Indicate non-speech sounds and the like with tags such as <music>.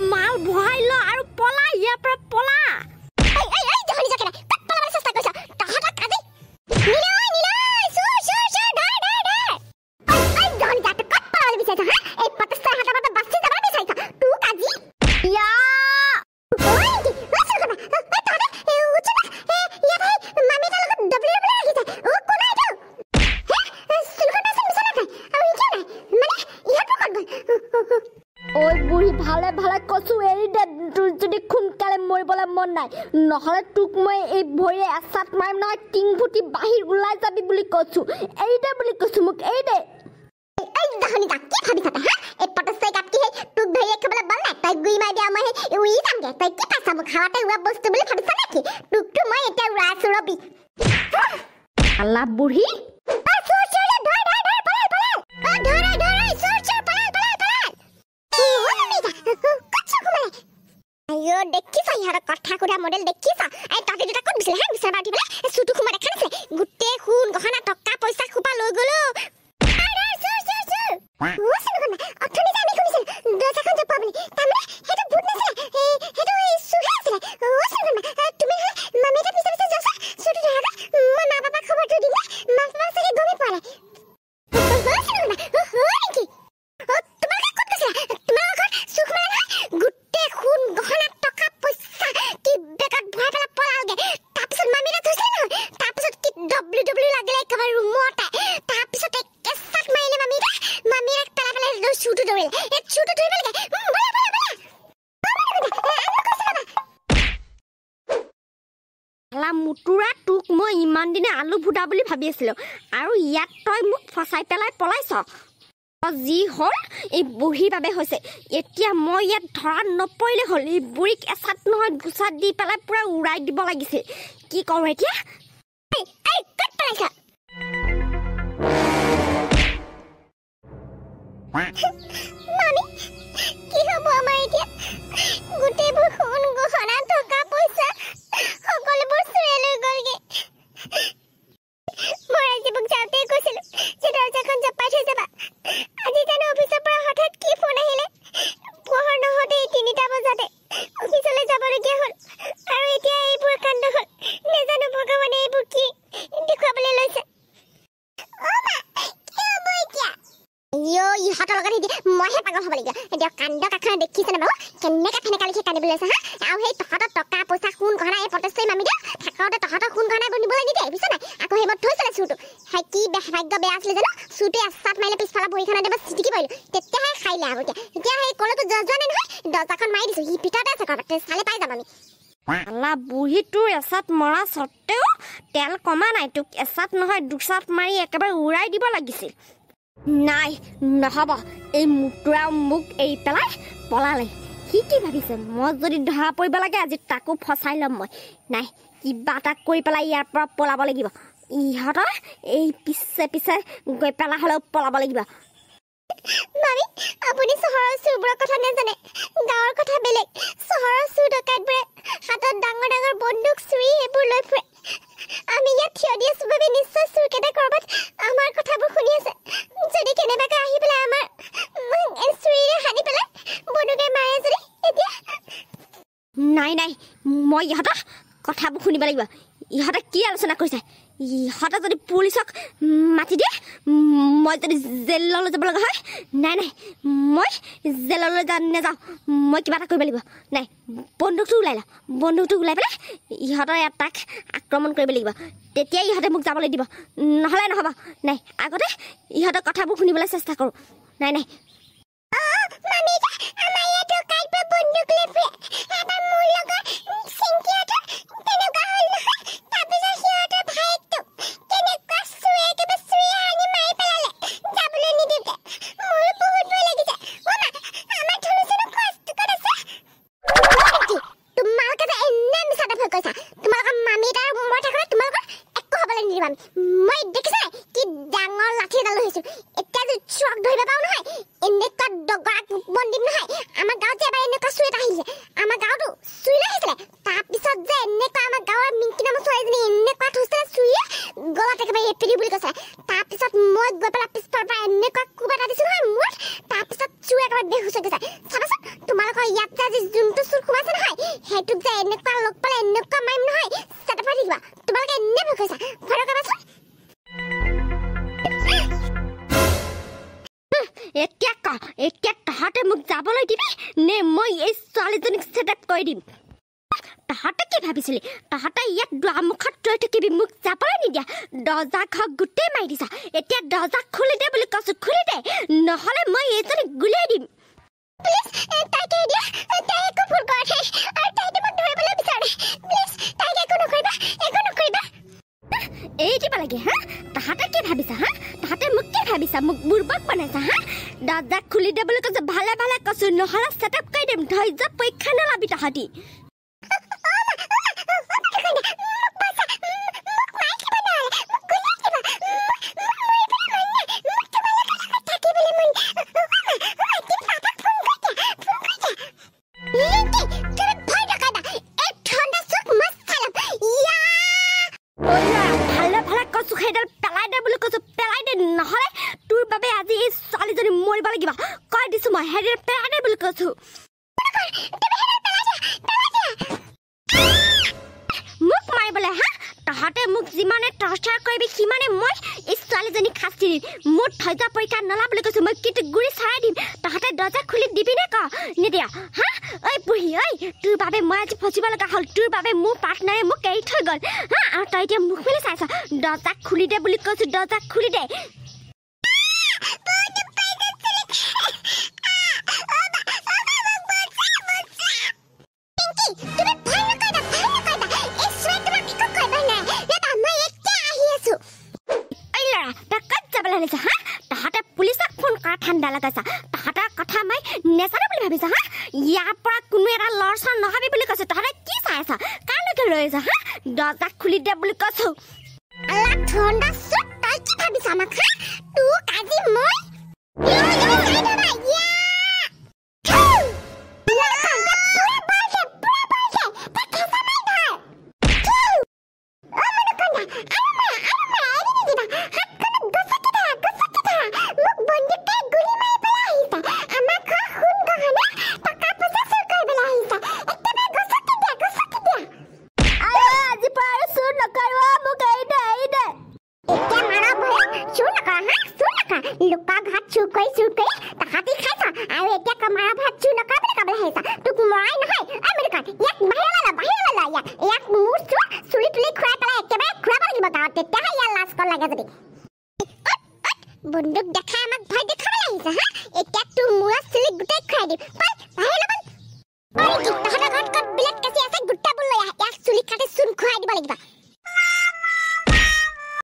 Mild Lila, নাই নহ'লে তোক মই এই ভৰিৰে এচাত মাৰিম নহয় টিং ফুটি বাহিৰ ওলাই যাবি বুলি কৈছোঁ এৰি দে বুলি কৈছোঁ মোক এৰি দে বুঢ়ী দেখিছা ইহঁতক কথা কোঠা মডেল দেখিছা এই তাতে দুটা ক'ত দিছিলে হে বিচাৰ পাৰ্টি বোলে চুটু সোমাই দেখা নাছিলে গোটেই ৰুমতে তাৰপিছতে কেঁচাত মাৰিলে মামীৰে মামীৰে পেলাই পেলাই লৈ চুৰটো ধৰিলে এই চুৰটো ধৰিব লাগে মুটুৰা তোক মই ইমান দিনে আলু ফুটা বুলি ভাবি আছিলো আৰু ইয়াত তই মোক ফচাই পেলাই পলাইছ যি হ'ল এই বুঢ়ীৰ বাবে হৈছে এতিয়া মই ইয়াত ধৰা নপৰিলে হ'ল এই বুঢ়ীক এচাত নহয় গোচাত দি পেলাই পূৰা উৰাই দিব লাগিছিল কি কৰোঁ এতিয়া <laughs> মামী কি হ'ব আমাৰ এতিয়া ইহঁতৰ লগত দি মইহে পাগল হ'ব লাগিব এতিয়া কাণ্ড কাষৰ দেখিছেনে বাৰু কেনেকৈ ফেনেকা লিখি কান্দিবলৈ লৈছে হা আৰু সেই তহঁতৰ টকা পইচা সোণ ঘনা এই প্ৰতিশ্ৰুতি মামি দিয়া থাকোঁতে তহঁতৰ সোণ ঘনা গৈ নিবলৈ নিদিয়ে বুজিছে নাই আকৌ সেইবোৰ থৈছিলে চুৰটো সেই কি ভাগ্য বেয়া আছিলে জানো চুৰটোৱে আশ্বাত মাৰিলে পিছফালে বহীখনত এবাৰ চিটিকি পাৰিলোঁ তেতিয়াহে খাই আৰু এতিয়া এতিয়া সেই কলটো জজোৱানে নহয় দৰ্জাখন মাৰি দিছোঁ সি পিঠাতে আছে ঘৰতে চালে পাই যাম আমি আলা বুঢ়ীটোৰ এচাত মৰা স্বত্তেও তেল কমা নাই তোক এচাত নহয় দুচাত মাৰি একেবাৰে উৰাই দিব লাগিছিল নাই নহ'ব এই মুটুৱা মোক এৰি পেলাই পলালে সি কি ভাবিছে মই যদি ধৰা পৰিব লাগে আজি তাকো ফচাই ল'ম মই নাই কিবা এটা কৰি পেলাই ইয়াৰ পৰা পলাব লাগিব ইহঁতৰ এই পিছে পিছে গৈ পেলাই হ'লেও পলাব লাগিব আপুনি চহৰৰ চোৰবোৰৰ কথা নাজানে গাঁৱৰ কথা বেলেগ চহৰৰ চোৰ ডকাইতবোৰে হাতত ডাঙৰ ডাঙৰ বন্দুক চুৰি সেইবোৰ লৈ ফুৰে আমি ইয়াত থিয় দি আছো বাবে নিশ্চয় নাই নাই মই ইহঁতক কথাবোৰ শুনিব লাগিব ইহঁতে কি আলোচনা কৰিছে ইহঁতে যদি পুলিচক মাতি দিয়ে মই যদি জেললৈ যাব লগা হয় নাই নাই মই জেললৈ যা নাযাওঁ মই কিবা এটা কৰিব লাগিব নাই বন্দুকটো ওলাই লওঁ বন্দুকটো ওলাই পেলাই ইহঁতৰ তাক আক্ৰমণ কৰিব লাগিব তেতিয়াই ইহঁতে মোক যাবলৈ দিব নহ'লে নহ'ব নাই আগতে ইহঁতৰ কথাবোৰ শুনিবলৈ চেষ্টা কৰোঁ নাই নাই আজি যোনটো চুৰ সোমাইছে নহয় সেইটোক যে এনেকুৱা লগ পালে এনেকুৱা মাৰিম নহয় চাটা ফাটি দিবা তোমালোকে এনে ভোগ হৈছা ফটো কৰিবাচোন এতিয়া ক এতিয়া তাহাঁতে মোক যাবলৈ দিবি নে মই এই ছোৱালীজনীক চেটেপ কৰি দিম তাহাঁতে কি ভাবিছিলি তাহাঁতে ইয়াত দুৱামুখত ৰৈ থাকিবি মোক যাবলৈ নিদিয়া দৰ্জা ঘৰ গোটেই মাৰি দিছা এতিয়া দৰ্জা খুলি দে বুলি কৈছো খুলি দে নহলে মই এইজনীক গুলিয়াই দিম এই কিবা লাগে হা তাহাঁতে কি ভাবিছা হা তাহাঁতে মোক কি ভাবিছা মোক বুৰ্বক বনাইছা হা দৰ্জা খুলি দে বুলি কৈছো ভালে ভালে কৈছো নহ'লে চেটআপ কৰি দিম ধৈৰ্য পৰীক্ষা নলাবি তাহাঁতি সেইডাল পেলাই দে বুলি কৈছোঁ পেলাই দে নহ'লে তোৰ বাবে আজি এই ছোৱালীজনী মৰিব লাগিব কৈ দিছোঁ মই সেইডাল পেলাই দে বুলি কৈছোঁ তহঁতে মোক যিমানে টৰ্চাৰ কৰিবি সিমানে মই এই ছোৱালীজনী খাচি দিম মোৰ ধৈৰ্য পৰীক্ষা নলাবলৈ কৈছো মই কিন্তু গুৰি চাই দিম তহঁতে দৰ্জা খুলি দিবিনে ক নিদিয়া হা ঐ বুঢ়ী ঐ তোৰ বাবে মই আজি ফচিব লগা হ'ল তোৰ বাবে মোৰ পাৰ্টনাৰে মোক এৰি থৈ গ'ল হা আৰু তই এতিয়া মোক মিলি চাইছ দৰ্জা খুলি দে বুলি কৈছো দৰ্জা খুলি দে লগাইছা তাহাঁতৰ কথা মই নেচালো বুলি ভাবিছা হা ইয়াৰ পৰা কোনো এটা লৰ চৰ নহবি বুলি কৈছো তহঁতে কি চাই আছা কাৰলৈকে লৈ আছা হা দৰ্জা খুলি দে বুলি কৈছো আমি দেউতাহে ইয়াৰ লাজ কৰ লাগে যদি বন্দুক দেখাই আমাক ভয় দেখাবলৈ আহিছে হা এতিয়া তোৰ মূৰৰ চুলিক গোটেই খুৱাই দিম তহঁতৰ ঘৰত ক'ত বিলেট কাচি আছে গোটেইবোৰ লৈ আহ ইয়াক চুলিক খাতে চূণ খুৱাই দিব লাগিবা